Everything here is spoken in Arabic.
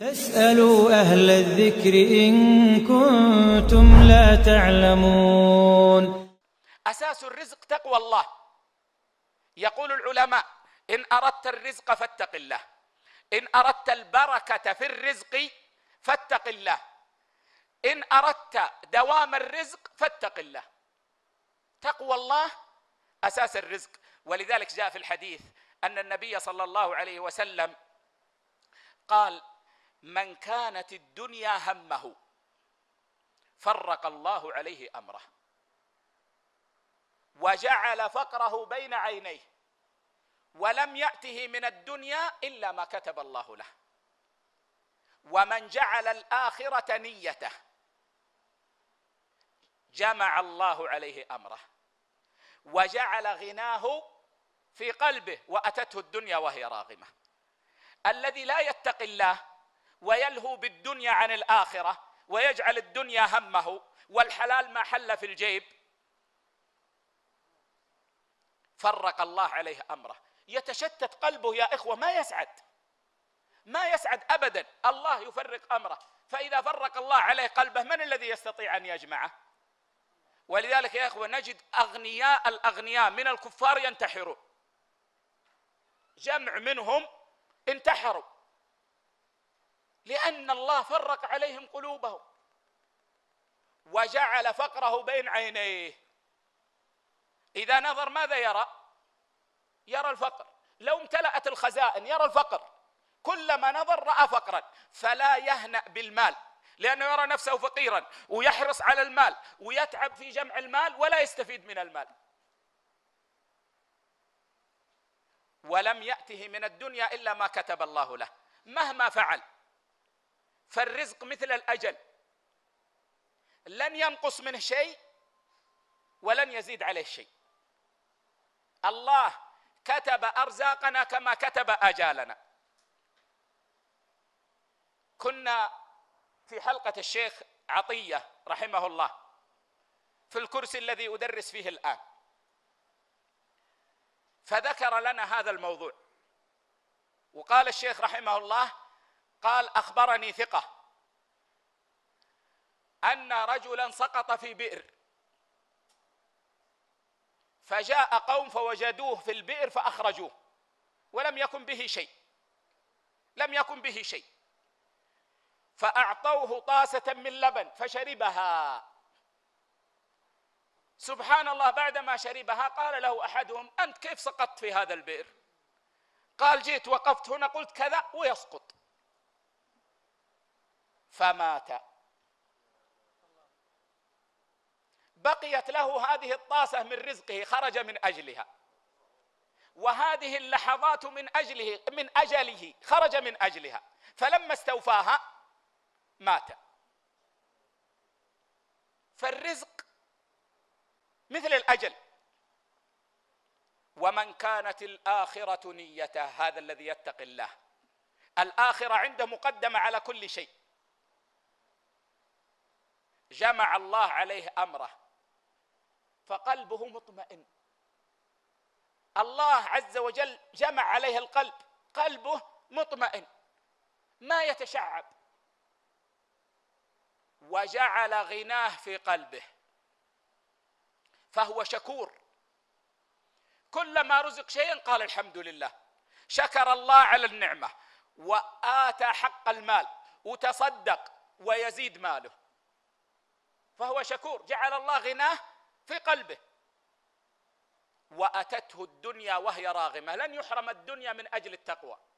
فاسألوا أهل الذكر إن كنتم لا تعلمون أساس الرزق تقوى الله يقول العلماء إن أردت الرزق فاتق الله إن أردت البركة في الرزق فاتق الله إن أردت دوام الرزق فاتق الله تقوى الله أساس الرزق ولذلك جاء في الحديث أن النبي صلى الله عليه وسلم قال من كانت الدنيا همه فرق الله عليه امره وجعل فقره بين عينيه ولم ياته من الدنيا الا ما كتب الله له ومن جعل الاخره نيته جمع الله عليه امره وجعل غناه في قلبه واتته الدنيا وهي راغمه الذي لا يتقي الله ويلهو بالدنيا عن الاخره ويجعل الدنيا همه والحلال ما حل في الجيب فرق الله عليه امره يتشتت قلبه يا اخوه ما يسعد ما يسعد ابدا الله يفرق امره فاذا فرق الله عليه قلبه من الذي يستطيع ان يجمعه ولذلك يا اخوه نجد اغنياء الاغنياء من الكفار ينتحرون جمع منهم انتحروا لأن الله فرق عليهم قلوبهم وجعل فقره بين عينيه إذا نظر ماذا يرى؟ يرى الفقر لو امتلأت الخزائن يرى الفقر كلما نظر رأى فقرا فلا يهنأ بالمال لأنه يرى نفسه فقيرا ويحرص على المال ويتعب في جمع المال ولا يستفيد من المال ولم يأته من الدنيا إلا ما كتب الله له مهما فعل فالرزق مثل الاجل لن ينقص منه شيء ولن يزيد عليه شيء الله كتب ارزاقنا كما كتب اجالنا كنا في حلقه الشيخ عطيه رحمه الله في الكرسي الذي ادرس فيه الان فذكر لنا هذا الموضوع وقال الشيخ رحمه الله قال اخبرني ثقه ان رجلا سقط في بئر فجاء قوم فوجدوه في البئر فاخرجوه ولم يكن به شيء لم يكن به شيء فاعطوه طاسه من لبن فشربها سبحان الله بعدما شربها قال له احدهم انت كيف سقطت في هذا البئر قال جيت وقفت هنا قلت كذا ويسقط فمات بقيت له هذه الطاسة من رزقه خرج من أجلها وهذه اللحظات من أجله من أجله خرج من أجلها فلما استوفاها مات فالرزق مثل الأجل ومن كانت الآخرة نيته هذا الذي يتقي الله الآخرة عنده مقدمة على كل شيء جمع الله عليه امره فقلبه مطمئن الله عز وجل جمع عليه القلب قلبه مطمئن ما يتشعب وجعل غناه في قلبه فهو شكور كلما رزق شيئا قال الحمد لله شكر الله على النعمه واتى حق المال وتصدق ويزيد ماله فهو شكور جعل الله غناه في قلبه واتته الدنيا وهي راغمه لن يحرم الدنيا من اجل التقوى